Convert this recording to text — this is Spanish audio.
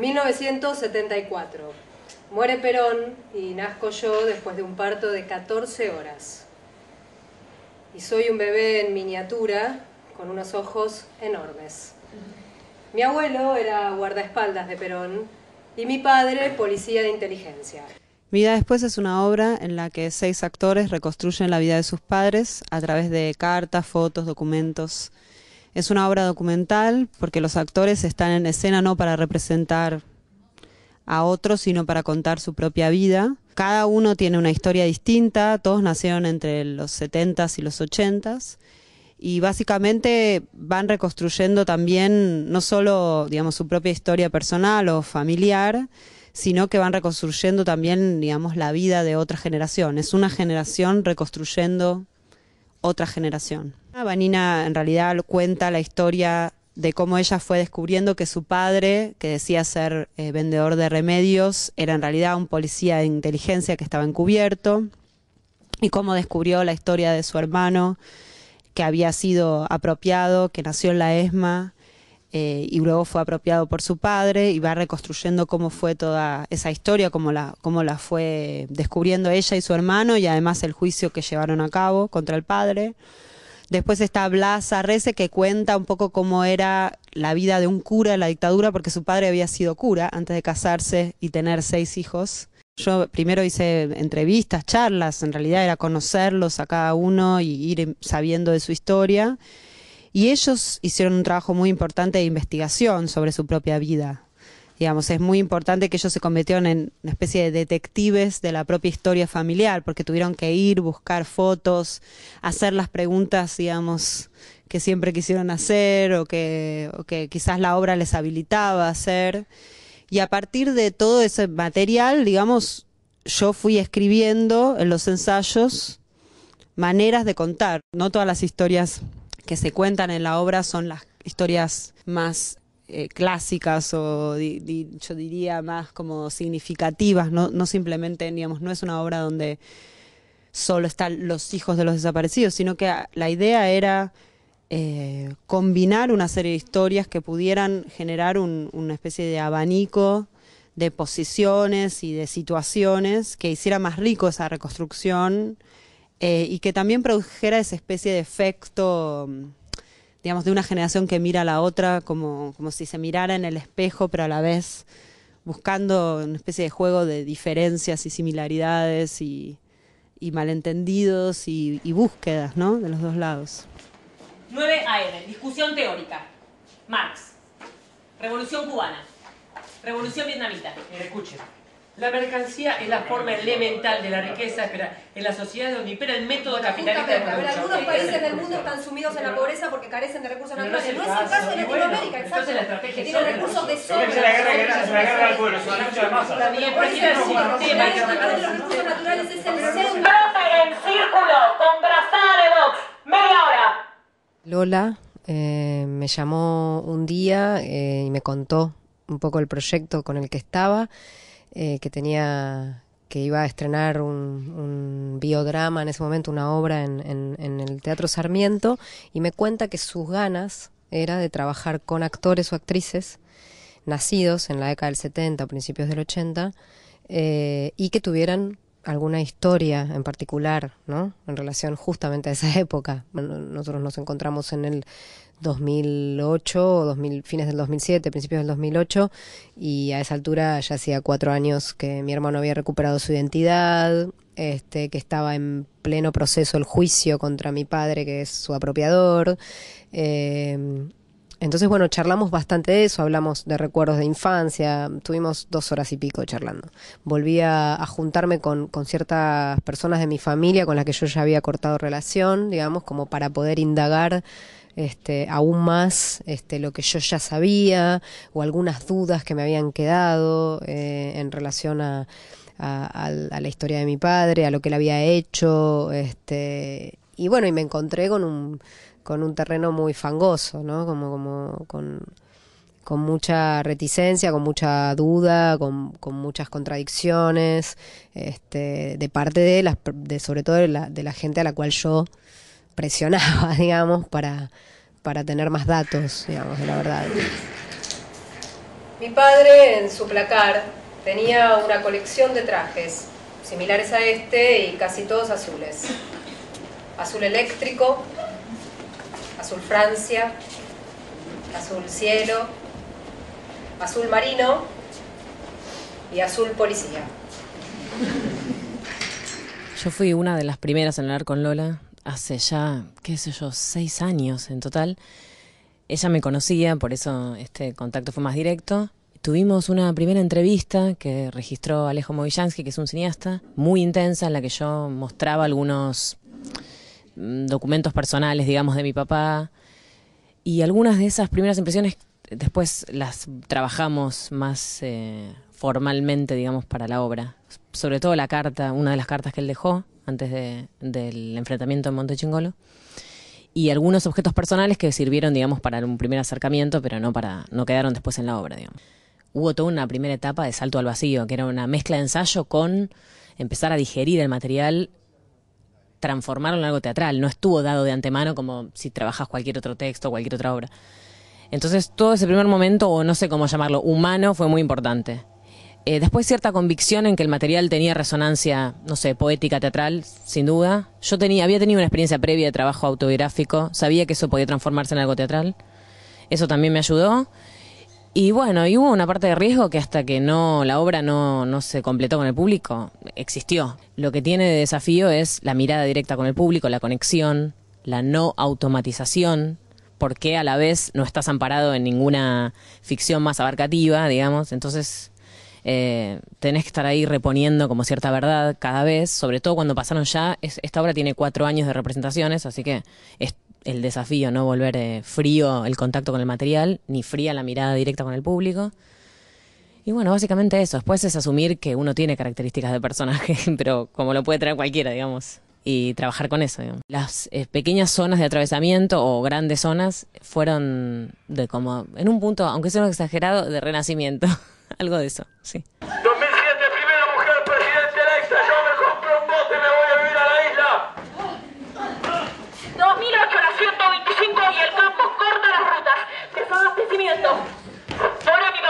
1974. Muere Perón y nazco yo después de un parto de 14 horas. Y soy un bebé en miniatura con unos ojos enormes. Mi abuelo era guardaespaldas de Perón y mi padre policía de inteligencia. Vida después es una obra en la que seis actores reconstruyen la vida de sus padres a través de cartas, fotos, documentos. Es una obra documental porque los actores están en escena no para representar a otros, sino para contar su propia vida. Cada uno tiene una historia distinta, todos nacieron entre los 70s y los 80s y básicamente van reconstruyendo también no solo digamos su propia historia personal o familiar, sino que van reconstruyendo también digamos la vida de otra generación. Es una generación reconstruyendo otra generación. Ah, Vanina en realidad cuenta la historia de cómo ella fue descubriendo que su padre, que decía ser eh, vendedor de remedios, era en realidad un policía de inteligencia que estaba encubierto, y cómo descubrió la historia de su hermano, que había sido apropiado, que nació en la ESMA, eh, y luego fue apropiado por su padre, y va reconstruyendo cómo fue toda esa historia, cómo la, cómo la fue descubriendo ella y su hermano, y además el juicio que llevaron a cabo contra el padre. Después está Blas Arrece, que cuenta un poco cómo era la vida de un cura en la dictadura, porque su padre había sido cura antes de casarse y tener seis hijos. Yo primero hice entrevistas, charlas, en realidad era conocerlos a cada uno y ir em, sabiendo de su historia. Y ellos hicieron un trabajo muy importante de investigación sobre su propia vida, Digamos, es muy importante que ellos se convirtieron en una especie de detectives de la propia historia familiar, porque tuvieron que ir, buscar fotos, hacer las preguntas, digamos, que siempre quisieron hacer o que, o que quizás la obra les habilitaba a hacer. Y a partir de todo ese material, digamos, yo fui escribiendo en los ensayos maneras de contar. No todas las historias que se cuentan en la obra son las historias más eh, clásicas o yo diría más como significativas, no, simplemente, digamos, no es una obra donde solo están los hijos de los desaparecidos, sino que la idea era eh, combinar una serie de historias que pudieran generar una especie de abanico de posiciones y de situaciones que hiciera más rico esa reconstrucción eh, y que también produjera esa especie de efecto mm, digamos, de una generación que mira a la otra como, si se mirara en el espejo, pero a la vez buscando una especie de juego de diferencias y similaridades y, malentendidos y, búsquedas, ¿no? De los dos lados. 9 AR, discusión teórica. Marx. Revolución cubana. Revolución vietnamita. Eh, escuche la mercancía es la forma elemental de la riqueza espera, en la sociedad donde impera el método capitalista de pero Algunos países del mundo están sumidos en la pobreza porque carecen de recursos naturales. No es el caso de Latinoamérica, exacto. Tienen recursos de sobra. Es la guerra del pueblo, es una lucha de masas. el sistema. Los recursos naturales es el centro. en círculo, con brazada de box, media hora. Lola. Eh, me llamó un día eh, y me contó un poco el proyecto con el que estaba eh, que tenía que iba a estrenar un, biodrama en ese momento, una obra en, el Teatro Sarmiento, y me cuenta que sus ganas era de trabajar con actores o actrices nacidos en la década del 70 o principios del 80 eh, y que tuvieran alguna historia en particular, ¿no? En relación justamente a esa época. nosotros nos encontramos en el 2008, o 2000, fines del 2007, principios del 2008, y a esa altura ya hacía cuatro años que mi hermano había recuperado su identidad, este, que estaba en pleno proceso el juicio contra mi padre, que es su apropiador. Eh, entonces, bueno, charlamos bastante de eso, hablamos de recuerdos de infancia, tuvimos dos horas y pico charlando. Volví a, juntarme con, ciertas personas de mi familia con las que yo ya había cortado relación, digamos, como para poder indagar este, aún más este, lo que yo ya sabía o algunas dudas que me habían quedado eh, en relación a, la historia de mi padre, a lo que él había hecho, este, y bueno, y me encontré con un con un terreno muy fangoso, ¿no? Como, con, mucha reticencia, con mucha duda, con, muchas contradicciones, este, de parte de las, de, sobre todo de la, de la gente a la cual yo presionaba, digamos, para, para tener más datos, digamos, de la verdad. Mi padre en su placar tenía una colección de trajes, similares a este y casi todos azules. Azul eléctrico, azul Francia, azul cielo, azul marino y azul policía. Yo fui una de las primeras en hablar con Lola hace ya, qué sé yo, seis años en total. Ella me conocía, por eso este contacto fue más directo. Tuvimos una primera entrevista que registró Alejo Movillansky, que es un cineasta, muy intensa, en la que yo mostraba algunos Mm, documentos personales, digamos, de mi papá. Y algunas de esas primeras impresiones después las trabajamos más eh, formalmente, digamos, para la obra. Sobre todo la carta, una de las cartas que él dejó antes del enfrentamiento en Monte Chingolo. Y algunos objetos personales que sirvieron, digamos, para un primer acercamiento, pero no, para, no quedaron después en la obra, digamos. Hubo toda una primera etapa de salto al vacío, que era una mezcla de ensayo con empezar a digerir el material transformaron en algo teatral, no estuvo dado de antemano como si trabajas cualquier otro texto, cualquier otra obra. Entonces todo ese primer momento, o no sé cómo llamarlo, humano, fue muy importante. Eh, después cierta convicción en que el material tenía resonancia, no sé, poética, teatral, sin duda. Yo tenía, había tenido una experiencia previa de trabajo autobiográfico, sabía que eso podía transformarse en algo teatral. Eso también me ayudó. Y bueno, y hubo una parte de riesgo que hasta que no la obra no, no se completó con el público, existió. Lo que tiene de desafío es la mirada directa con el público, la conexión, la no automatización, porque a la vez no estás amparado en ninguna ficción más abarcativa, digamos. Entonces eh, tenés que estar ahí reponiendo como cierta verdad cada vez, sobre todo cuando pasaron ya, esta obra tiene cuatro años de representaciones, así que el desafío, no volver eh, frío el contacto con el material, ni fría la mirada directa con el público. Y bueno, básicamente eso. Después es asumir que uno tiene características de personaje, pero como lo puede tener cualquiera, digamos. Y trabajar con eso. Digamos. Las eh, pequeñas zonas de atravesamiento o grandes zonas fueron de como, en un punto, aunque sea un exagerado, de renacimiento. Algo de eso, sí. 팀이었어. 저렴이가